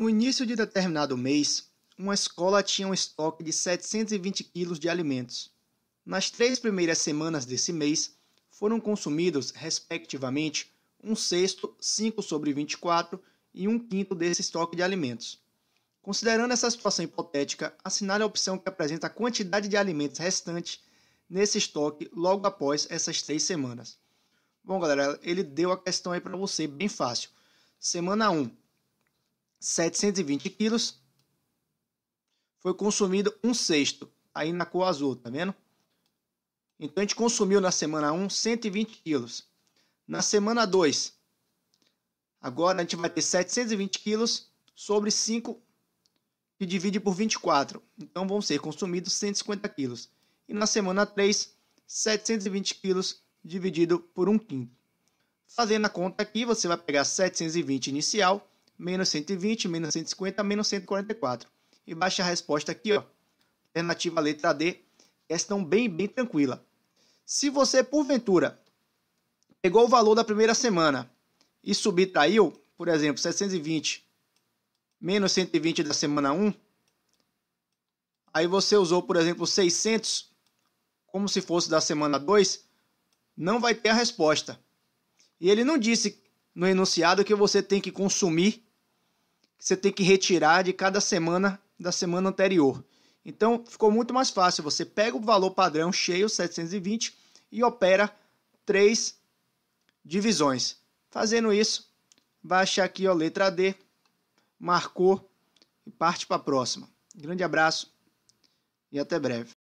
No início de determinado mês, uma escola tinha um estoque de 720 quilos de alimentos. Nas três primeiras semanas desse mês, foram consumidos, respectivamente, um sexto, 5 sobre 24 e um quinto desse estoque de alimentos. Considerando essa situação hipotética, assinale a opção que apresenta a quantidade de alimentos restante nesse estoque logo após essas três semanas. Bom, galera, ele deu a questão aí para você, bem fácil. Semana 1, 720 quilos, foi consumido um sexto, aí na cor azul, tá vendo? Então a gente consumiu na semana 1 120 quilos. Na semana 2, agora a gente vai ter 720 quilos sobre 5 que divide por 24. Então vão ser consumidos 150 quilos. E na semana 3, 720 quilos dividido por 1 quinto. Fazendo a conta aqui, você vai pegar 720 inicial menos 120, menos 150, menos 144. E baixa a resposta aqui, ó. Alternativa letra D. Questão é bem, bem tranquila. Se você, porventura, pegou o valor da primeira semana e subtraiu, por exemplo, 720 menos 120 da semana 1, aí você usou, por exemplo, 600 como se fosse da semana 2, não vai ter a resposta. E ele não disse no enunciado que você tem que consumir você tem que retirar de cada semana da semana anterior. Então ficou muito mais fácil. Você pega o valor padrão cheio, 720, e opera três divisões. Fazendo isso, vai achar aqui a letra D, marcou e parte para a próxima. Grande abraço e até breve.